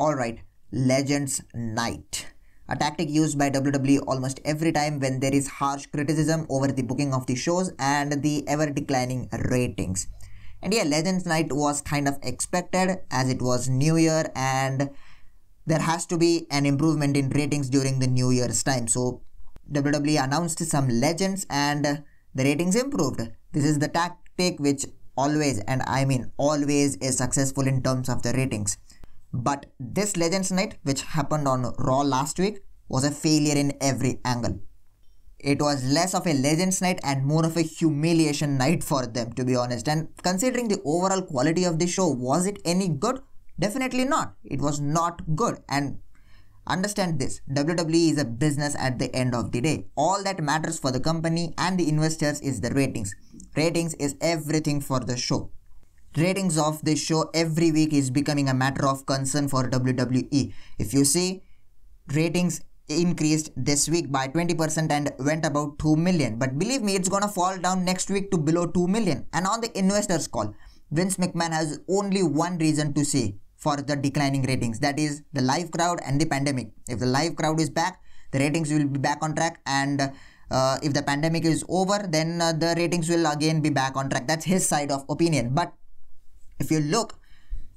Alright, Legends Knight. A tactic used by WWE almost every time when there is harsh criticism over the booking of the shows and the ever declining ratings. And yeah, Legends Night was kind of expected as it was New Year and there has to be an improvement in ratings during the New Year's time. So WWE announced some legends and the ratings improved. This is the tactic which always and I mean always is successful in terms of the ratings. But this Legends Night, which happened on Raw last week, was a failure in every angle. It was less of a Legends Night and more of a humiliation night for them, to be honest. And considering the overall quality of the show, was it any good? Definitely not. It was not good. And understand this WWE is a business at the end of the day. All that matters for the company and the investors is the ratings. Ratings is everything for the show. Ratings of this show every week is becoming a matter of concern for WWE. If you see, ratings increased this week by 20% and went about 2 million. But believe me, it's gonna fall down next week to below 2 million. And on the investors' call, Vince McMahon has only one reason to say for the declining ratings that is, the live crowd and the pandemic. If the live crowd is back, the ratings will be back on track and uh, if the pandemic is over then uh, the ratings will again be back on track that's his side of opinion but if you look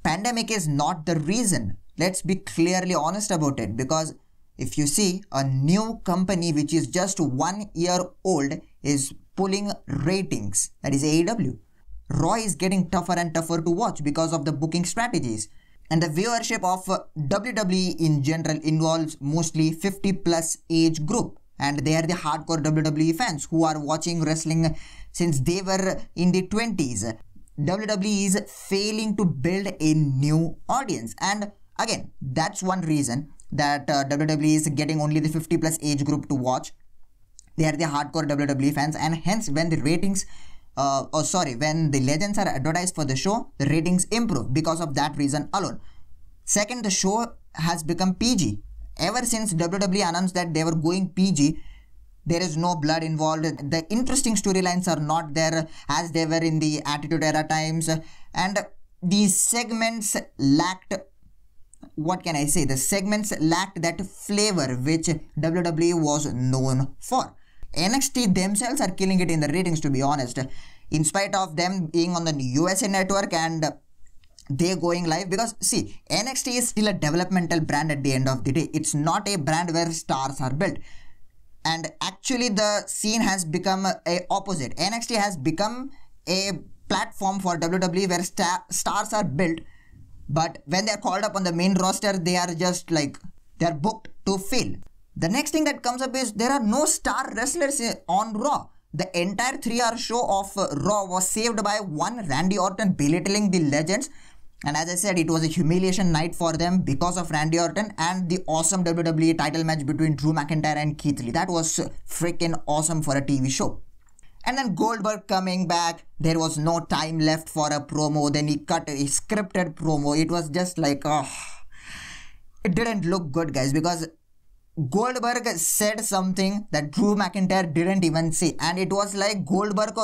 pandemic is not the reason let's be clearly honest about it because if you see a new company which is just one year old is pulling ratings that is AEW Roy is getting tougher and tougher to watch because of the booking strategies and the viewership of WWE in general involves mostly 50 plus age group and they are the hardcore WWE fans who are watching wrestling since they were in the 20s WWE is failing to build a new audience. And again, that's one reason that uh, WWE is getting only the 50 plus age group to watch. They are the hardcore WWE fans, and hence, when the ratings uh, oh sorry when the legends are advertised for the show the ratings improve because of that reason alone second the show has become pg ever since wwe announced that they were going pg there is no blood involved the interesting storylines are not there as they were in the attitude era times and these segments lacked what can i say the segments lacked that flavor which wwe was known for nxt themselves are killing it in the ratings to be honest in spite of them being on the usa network and they going live because see nxt is still a developmental brand at the end of the day it's not a brand where stars are built and actually the scene has become a, opposite nxt has become a platform for wwe where sta- stars are built but when they're called up on the main roster they are just like they're booked to fail the next thing that comes up is there are no star wrestlers on raw the entire three hour show of uh, raw was saved by one randy orton belittling the legends and as I said, it was a humiliation night for them because of Randy Orton and the awesome WWE title match between Drew McIntyre and Keith Lee. That was freaking awesome for a TV show. And then Goldberg coming back, there was no time left for a promo. Then he cut a scripted promo. It was just like, oh, it didn't look good, guys, because Goldberg said something that Drew McIntyre didn't even say. And it was like Goldberg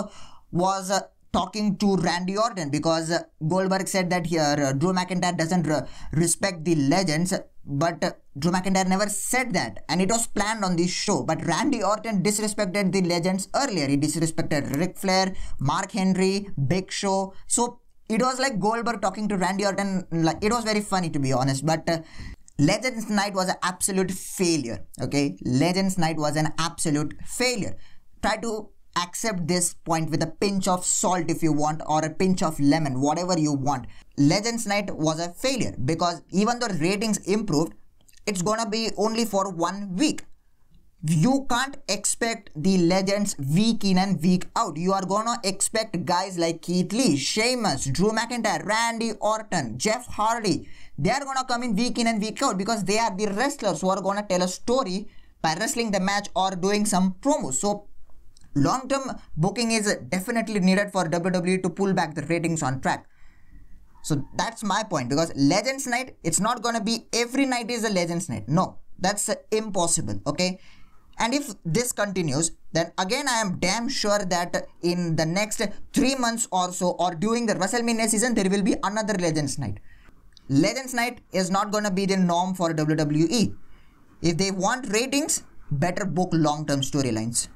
was. Uh, talking to Randy Orton because Goldberg said that here uh, Drew McIntyre doesn't respect the legends, but uh, Drew McIntyre never said that, and it was planned on this show. But Randy Orton disrespected the legends earlier. He disrespected Ric Flair, Mark Henry, Big Show. So it was like Goldberg talking to Randy Orton. Like it was very funny to be honest, but. Uh, Legends Night was an absolute failure. Okay, Legends Night was an absolute failure. Try to accept this point with a pinch of salt if you want or a pinch of lemon whatever you want legends night was a failure because even though ratings improved it's gonna be only for one week you can't expect the legends week in and week out. You are gonna expect guys like Keith Lee, Sheamus, Drew McIntyre, Randy Orton, Jeff Hardy. They are gonna come in week in and week out because they are the wrestlers who are gonna tell a story by wrestling the match or doing some promos. So long-term booking is definitely needed for WWE to pull back the ratings on track. So that's my point because Legends Night, it's not gonna be every night is a Legends Night. No, that's impossible. Okay. And if this continues, then again I am damn sure that in the next three months or so, or during the WrestleMania season, there will be another Legends Night. Legends Night is not gonna be the norm for WWE. If they want ratings, better book long-term storylines.